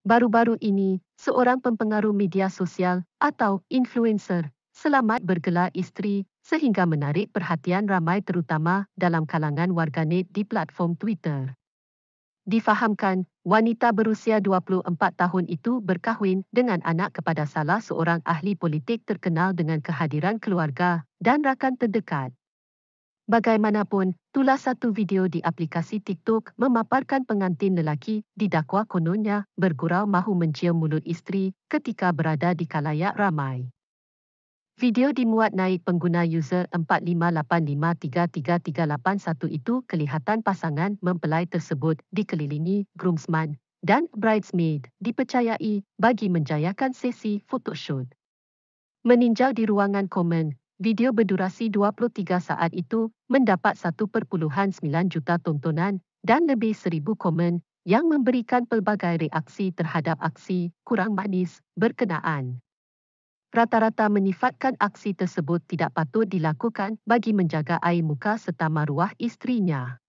Baru-baru ini, seorang pempengaruh media sosial atau influencer selamat bergelar isteri sehingga menarik perhatian ramai terutama dalam kalangan warganet di platform Twitter. Difahamkan, wanita berusia 24 tahun itu berkahwin dengan anak kepada salah seorang ahli politik terkenal dengan kehadiran keluarga dan rakan terdekat. Bagaimanapun, tulah satu video di aplikasi TikTok memaparkan pengantin lelaki didakwa kononnya bergurau mahu mencium mulut isteri ketika berada di kalayak ramai. Video dimuat naik pengguna user 458533381 itu kelihatan pasangan mempelai tersebut dikelilingi groomsman dan bridesmaid dipercayai bagi menjayakan sesi photoshoot. Meninjau di ruangan komen, Video berdurasi 23 saat itu mendapat 1.9 juta tontonan dan lebih 1000 komen yang memberikan pelbagai reaksi terhadap aksi kurang manis berkenaan. Rata-rata menifatkan aksi tersebut tidak patut dilakukan bagi menjaga air muka serta maruah istrinya.